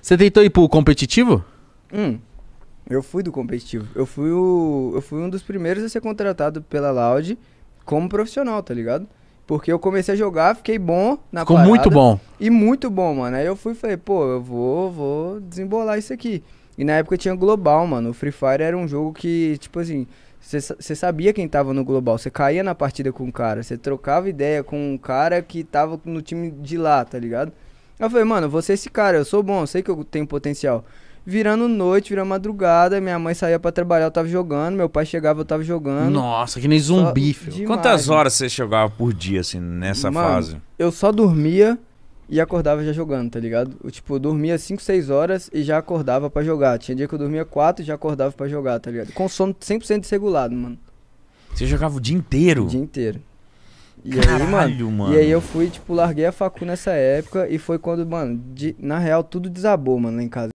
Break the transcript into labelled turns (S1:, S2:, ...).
S1: Você tentou ir pro competitivo? Hum. Eu fui do competitivo. Eu fui o. Eu fui um dos primeiros a ser contratado pela Loud como profissional, tá ligado? Porque eu comecei a jogar, fiquei bom na Ficou parada, muito bom. E muito bom, mano. Aí eu fui e falei, pô, eu vou, vou desembolar isso aqui. E na época tinha Global, mano. O Free Fire era um jogo que, tipo assim, você sabia quem tava no Global. Você caía na partida com o cara. Você trocava ideia com um cara que tava no time de lá, tá ligado? Eu falei, mano, você esse cara, eu sou bom, eu sei que eu tenho potencial. Virando noite, virando madrugada, minha mãe saía para trabalhar, eu tava jogando, meu pai chegava, eu tava jogando. Nossa, que nem zumbi, só... filho. Demais, Quantas horas você
S2: jogava por dia, assim, nessa mano, fase?
S1: Eu só dormia e acordava já jogando, tá ligado? Eu, tipo, eu dormia 5, 6 horas e já acordava para jogar. Tinha dia que eu dormia 4 e já acordava para jogar, tá ligado? Com sono 100% desregulado, mano. Você jogava o dia inteiro? O dia inteiro. E Caralho, aí, mano, mano, E aí eu fui, tipo, larguei a facu nessa época e foi quando, mano, de, na real tudo desabou, mano, lá em casa.